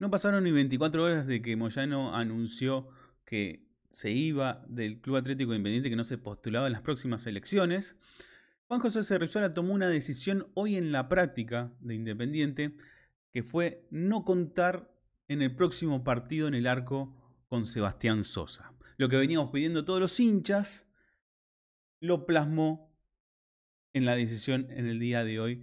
No pasaron ni 24 horas de que Moyano anunció que se iba del Club Atlético Independiente, que no se postulaba en las próximas elecciones. Juan José Cerrizuela tomó una decisión hoy en la práctica de Independiente, que fue no contar en el próximo partido en el arco con Sebastián Sosa. Lo que veníamos pidiendo todos los hinchas, lo plasmó en la decisión en el día de hoy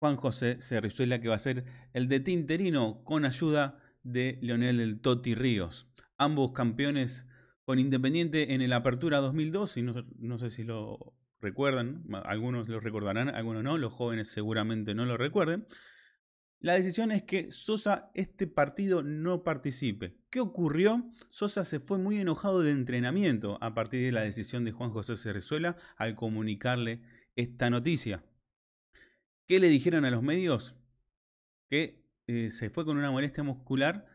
Juan José Cerrizuela, que va a ser el de Tinterino con ayuda de Leonel El Toti Ríos. Ambos campeones con Independiente en el Apertura 2002, y no, sé si lo recuerdan, algunos lo recordarán, algunos no, los jóvenes seguramente no lo recuerden. La decisión es que Sosa este partido no participe. ¿Qué ocurrió? Sosa se fue muy enojado de entrenamiento a partir de la decisión de Juan José Cerrizuela al comunicarle esta noticia. ¿Qué le dijeron a los medios? Que eh, se fue con una molestia muscular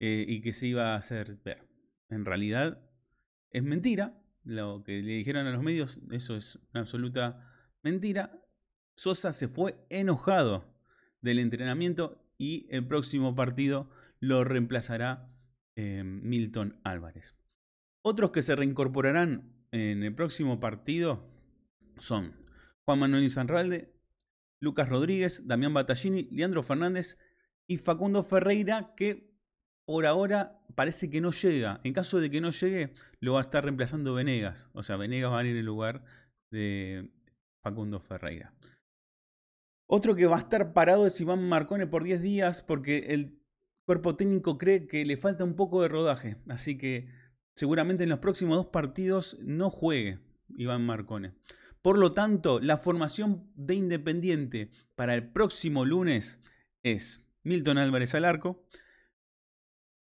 eh, y que se iba a hacer ver. En realidad es mentira. Lo que le dijeron a los medios, eso es una absoluta mentira. Sosa se fue enojado del entrenamiento y el próximo partido lo reemplazará eh, Milton Álvarez. Otros que se reincorporarán en el próximo partido son Juan Manuel Sanralde, Lucas Rodríguez, Damián Battaglini, Leandro Fernández y Facundo Ferreira, que por ahora parece que no llega. En caso de que no llegue, lo va a estar reemplazando Venegas. O sea, Venegas va a ir en el lugar de Facundo Ferreira. Otro que va a estar parado es Iván Marcone por 10 días porque el cuerpo técnico cree que le falta un poco de rodaje. Así que seguramente en los próximos dos partidos no juegue Iván Marcone. Por lo tanto, la formación de Independiente para el próximo lunes es Milton Álvarez al arco,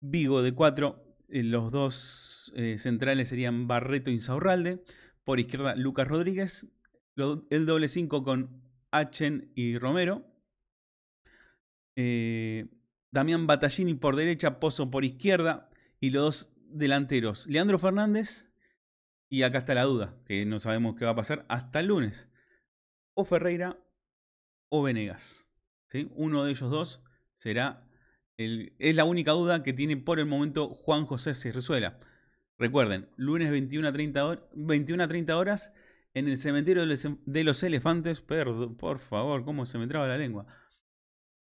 Vigo de 4, eh, los dos eh, centrales serían Barreto y e Insaurralde, por izquierda Lucas Rodríguez, el doble 5 con Achen y Romero, eh, Damián Battaglini por derecha, Pozo por izquierda y los dos delanteros, Leandro Fernández y acá está la duda, que no sabemos qué va a pasar hasta el lunes. O Ferreira o Venegas. ¿sí? Uno de ellos dos será... El, es la única duda que tiene por el momento Juan José resuela. Recuerden, lunes 21 a 30, 21 a horas en el cementerio de los elefantes. Perdón, por favor, cómo se me traba la lengua.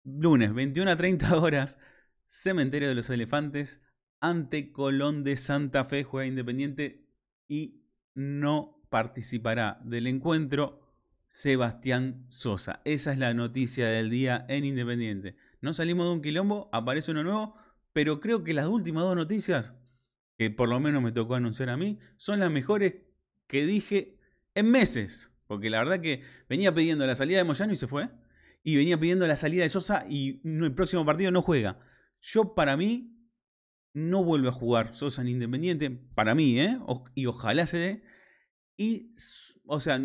Lunes, 21 a 30 horas, cementerio de los elefantes ante Colón de Santa Fe, juega Independiente y no participará del encuentro Sebastián Sosa. Esa es la noticia del día en Independiente. No salimos de un quilombo, aparece uno nuevo, pero creo que las últimas dos noticias, que por lo menos me tocó anunciar a mí, son las mejores que dije en meses. Porque la verdad que venía pidiendo la salida de Moyano y se fue. Y venía pidiendo la salida de Sosa y el próximo partido no juega. Yo para mí no vuelve a jugar Sosa en Independiente, para mí, ¿eh? y ojalá se dé. Y, o sea,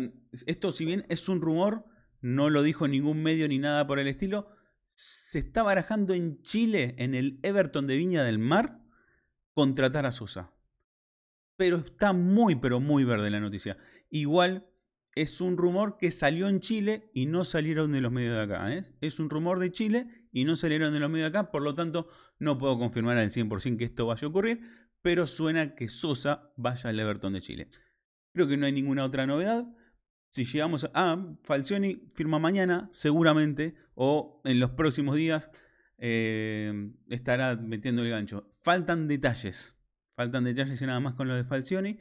esto si bien es un rumor, no lo dijo ningún medio ni nada por el estilo, se está barajando en Chile, en el Everton de Viña del Mar, contratar a Sosa. Pero está muy, pero muy verde la noticia. Igual es un rumor que salió en Chile y no salieron de los medios de acá. ¿eh? Es un rumor de Chile y no salieron de los medios de acá, por lo tanto no puedo confirmar al 100% que esto vaya a ocurrir, pero suena que Sosa vaya al Everton de Chile. Creo que no hay ninguna otra novedad. Si llegamos a... Ah, Falcioni firma mañana, seguramente, o en los próximos días eh, estará metiendo el gancho. Faltan detalles. Faltan detalles y nada más con lo de Falcioni.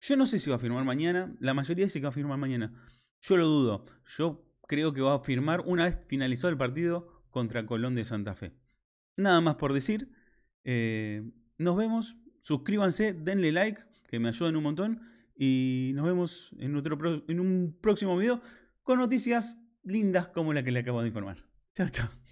Yo no sé si va a firmar mañana. La mayoría dice que va a firmar mañana. Yo lo dudo. Yo creo que va a firmar una vez finalizado el partido contra Colón de Santa Fe. Nada más por decir. Eh, nos vemos. Suscríbanse, denle like, que me ayudan un montón. Y nos vemos en, otro en un próximo video con noticias lindas como la que le acabo de informar. Chao, chao.